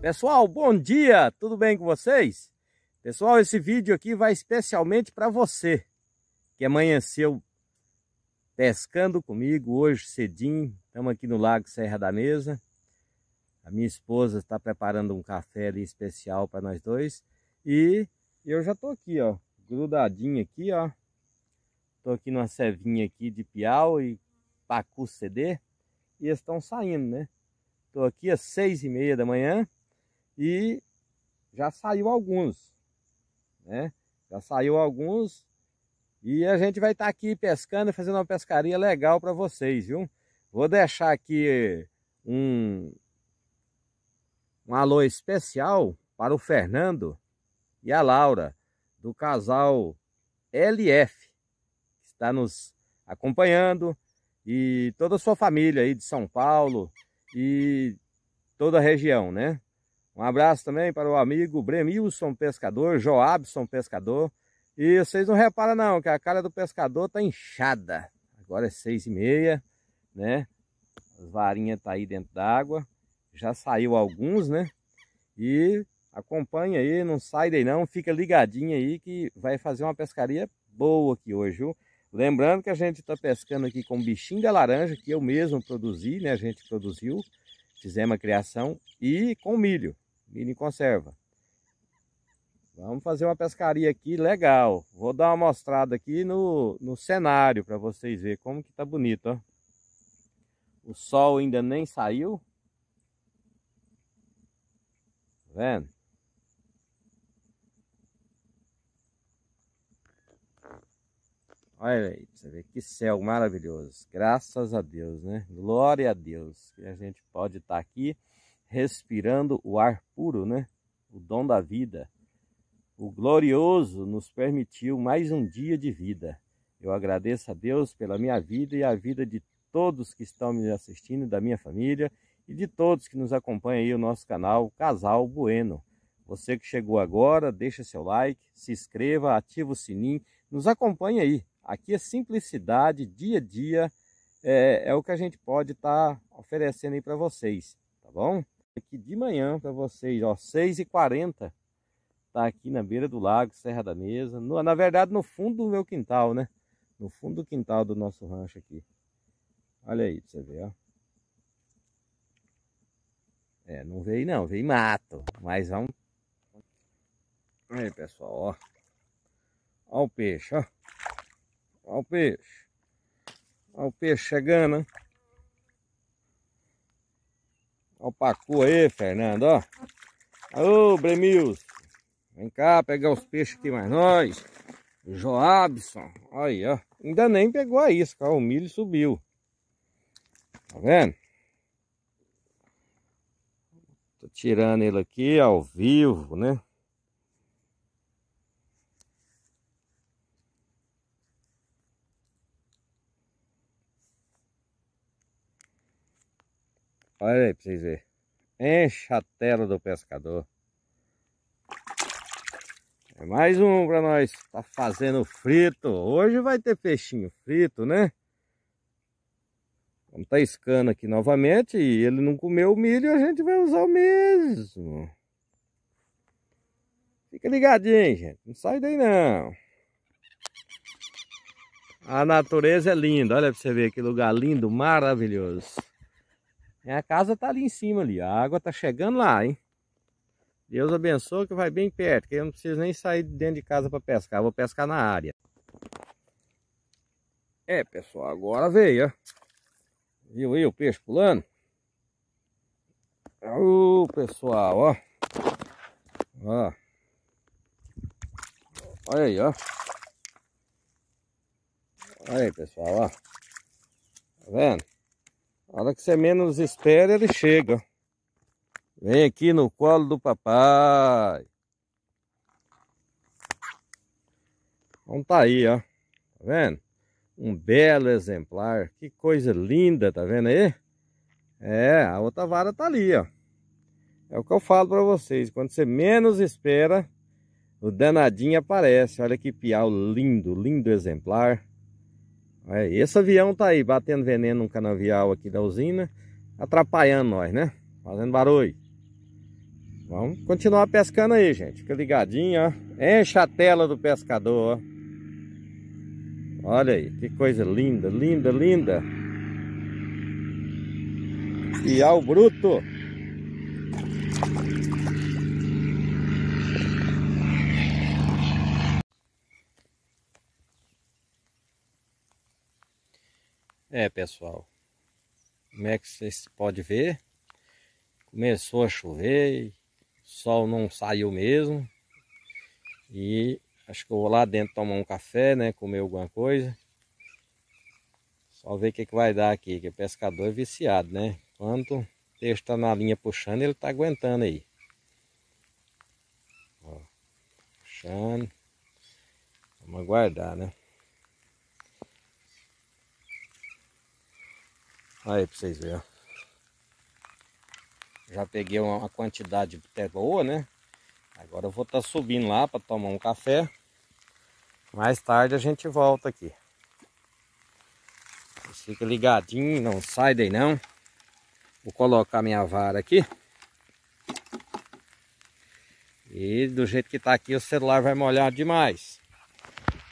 Pessoal, bom dia, tudo bem com vocês? Pessoal, esse vídeo aqui vai especialmente para você que amanheceu pescando comigo hoje cedinho. Estamos aqui no Lago Serra da Mesa. A minha esposa está preparando um café ali especial para nós dois. E eu já estou aqui, ó, grudadinho aqui, ó. Estou aqui numa cevinha aqui de piau e pacu CD. E estão saindo, né? Estou aqui às seis e meia da manhã e já saiu alguns né? Já saiu alguns e a gente vai estar tá aqui pescando, fazendo uma pescaria legal para vocês, viu? Vou deixar aqui um, um alô especial para o Fernando e a Laura, do casal LF, que está nos acompanhando, e toda a sua família aí de São Paulo e toda a região, né? Um abraço também para o amigo Bremilson Pescador, Joabson Pescador. E vocês não reparam não, que a cara do pescador tá inchada. Agora é seis e meia, né? As varinhas tá aí dentro d'água. Já saiu alguns, né? E acompanha aí, não sai daí não. Fica ligadinho aí que vai fazer uma pescaria boa aqui hoje, viu? Lembrando que a gente está pescando aqui com bichinho da laranja, que eu mesmo produzi, né? A gente produziu, fizemos a criação, e com milho. Mini conserva. Vamos fazer uma pescaria aqui legal. Vou dar uma mostrada aqui no, no cenário para vocês verem como que tá bonito, ó. O sol ainda nem saiu. Tá vendo? Olha aí, você ver que céu maravilhoso. Graças a Deus, né? Glória a Deus que a gente pode estar tá aqui respirando o ar puro, né? O dom da vida. O glorioso nos permitiu mais um dia de vida. Eu agradeço a Deus pela minha vida e a vida de todos que estão me assistindo, da minha família e de todos que nos acompanham aí o nosso canal Casal Bueno. Você que chegou agora, deixa seu like, se inscreva, ativa o sininho, nos acompanhe aí. Aqui é simplicidade, dia a dia, é, é o que a gente pode estar tá oferecendo aí para vocês, tá bom? aqui de manhã para vocês, ó, 6h40. Tá aqui na beira do lago, Serra da Mesa. No, na verdade, no fundo do meu quintal, né? No fundo do quintal do nosso rancho aqui. Olha aí pra você ver, ó. É, não veio não, veio mato. Mas vamos... Aí, pessoal, ó. Ó o peixe, ó. Ó o peixe. Ó o peixe chegando, hein? Olha o pacu aí, Fernando, ó. Ô, Bremils. Vem cá pegar os peixes aqui mais nós. Joabson. Aí, ó. Ainda nem pegou a isca, ó. O milho subiu. Tá vendo? Tô tirando ele aqui ao vivo, né? Olha aí pra vocês verem. Enche a tela do pescador. É mais um pra nós. Tá fazendo frito. Hoje vai ter peixinho frito, né? Vamos tá escando aqui novamente. E ele não comeu o milho, a gente vai usar o mesmo. Fica ligadinho, gente. Não sai daí, não. A natureza é linda. Olha pra você ver que lugar lindo, maravilhoso. A casa tá ali em cima ali, a água tá chegando lá, hein? Deus abençoe que vai bem perto, que eu não preciso nem sair dentro de casa para pescar, eu vou pescar na área. É, pessoal, agora veio, ó. Viu aí o peixe pulando? Ô, pessoal, ó. Ó. Olha aí, ó. Olha aí, pessoal, ó. Tá vendo? A hora que você menos espera, ele chega. Vem aqui no colo do papai. Então tá aí, ó. Tá vendo? Um belo exemplar. Que coisa linda, tá vendo aí? É, a outra vara tá ali, ó. É o que eu falo pra vocês. Quando você menos espera, o danadinho aparece. Olha que piau lindo, lindo exemplar. É, esse avião tá aí batendo veneno no canavial aqui da usina, atrapalhando nós, né? Fazendo barulho. Vamos continuar pescando aí, gente. Fica ligadinho, ó. Enche a tela do pescador, ó. Olha aí, que coisa linda, linda, linda. E ao bruto. É pessoal, como é que vocês podem ver, começou a chover, sol não saiu mesmo e acho que eu vou lá dentro tomar um café, né, comer alguma coisa. Só ver o que, que vai dar aqui, que o é pescador é viciado, né? Enquanto o está na linha puxando, ele está aguentando aí. Ó, puxando. Vamos aguardar, né? Aí pra vocês verem. Já peguei uma quantidade até boa, né? Agora eu vou estar tá subindo lá para tomar um café. Mais tarde a gente volta aqui. Fica ligadinho, não sai daí não. Vou colocar minha vara aqui. E do jeito que tá aqui o celular vai molhar demais.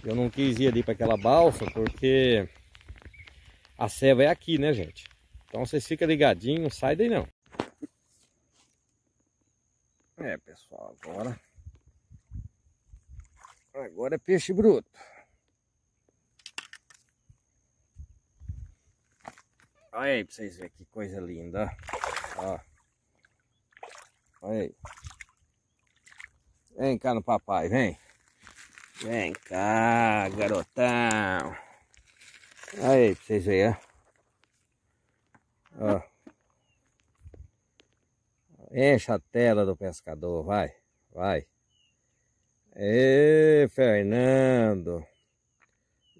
Eu não quis ir ali para aquela balsa porque a ceva é aqui, né, gente? Então vocês ficam ligadinhos, não sai daí não. É, pessoal, agora... Agora é peixe bruto. Olha aí pra vocês verem que coisa linda. Ó. Olha aí. Vem cá no papai, vem. Vem cá, garotão. Aí, pra vocês verem, ó. ó. Enche a tela do pescador, vai, vai. Ê, Fernando.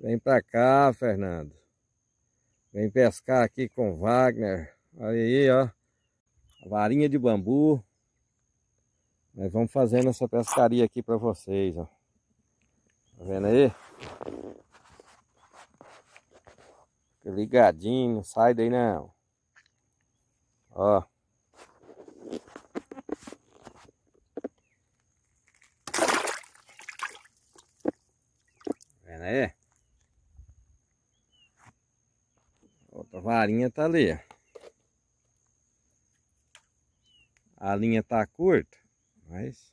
Vem pra cá, Fernando. Vem pescar aqui com Wagner. Olha aí, ó. Varinha de bambu. Nós vamos fazendo essa pescaria aqui pra vocês, ó. Tá vendo aí? Fica ligadinho, não sai daí não. Ó. Tá vendo aí? Outra varinha tá ali, ó. A linha tá curta, mas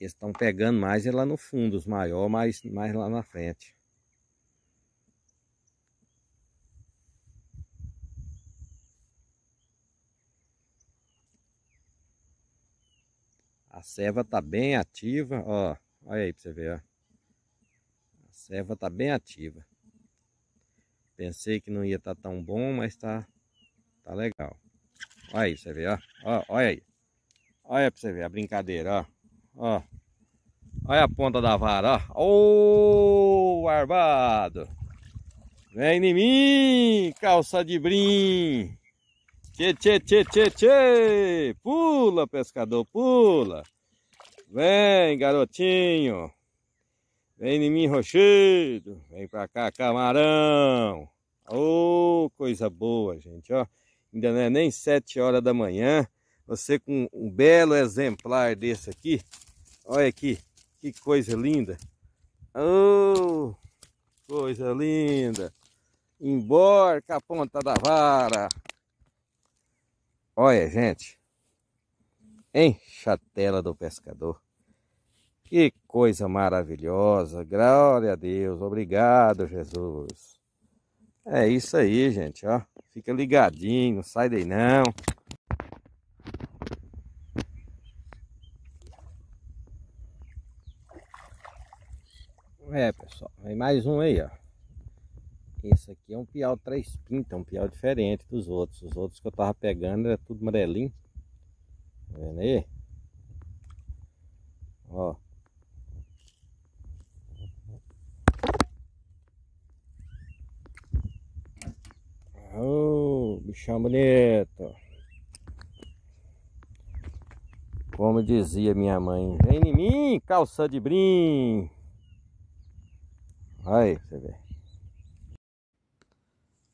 eles estão pegando mais lá no fundo, os maiores, mais, mais lá na frente. A serva tá bem ativa, ó. Olha aí para você ver, ó. A serva tá bem ativa. Pensei que não ia estar tá tão bom, mas tá, tá legal. Olha aí pra você ver, ó. ó. Olha aí. Olha pra você ver a brincadeira, ó. Ó. Olha a ponta da vara, ó. Ô, arvado, Vem em mim, calça de brim. Tchê, tchê, tchê, tchê, tchê. Pula, pescador, pula. Vem, garotinho. Vem em mim, rochedo. Vem pra cá, camarão. Ô, oh, coisa boa, gente, ó. Ainda não é nem sete horas da manhã. Você com um belo exemplar desse aqui. Olha aqui, que coisa linda. Ô, oh, coisa linda. Emborca a ponta da vara. Olha, gente. Em Chatela do Pescador. Que coisa maravilhosa. Glória a Deus. Obrigado, Jesus. É isso aí, gente, ó. Fica ligadinho, sai daí não. É, pessoal, vem mais um aí, ó. Esse aqui é um piau três pintas, é um piau diferente dos outros. Os outros que eu tava pegando era tudo amarelinho. Tá vendo aí? Ó. Oh, bichão bonito. Como dizia minha mãe, vem em mim, calça de brim. Aí, você vê.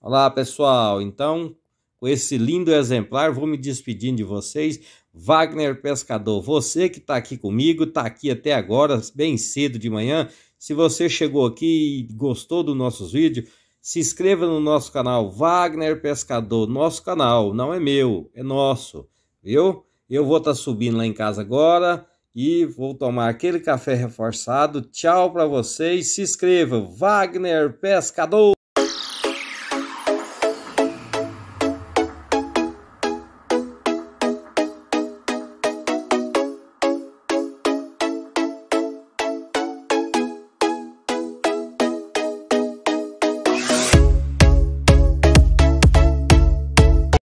Olá, pessoal. Então, com esse lindo exemplar, vou me despedindo de vocês. Wagner Pescador, você que está aqui comigo, está aqui até agora, bem cedo de manhã. Se você chegou aqui e gostou dos nossos vídeos, se inscreva no nosso canal Wagner Pescador, nosso canal, não é meu, é nosso, viu? Eu vou estar tá subindo lá em casa agora e vou tomar aquele café reforçado. Tchau para vocês. Se inscreva, Wagner Pescador.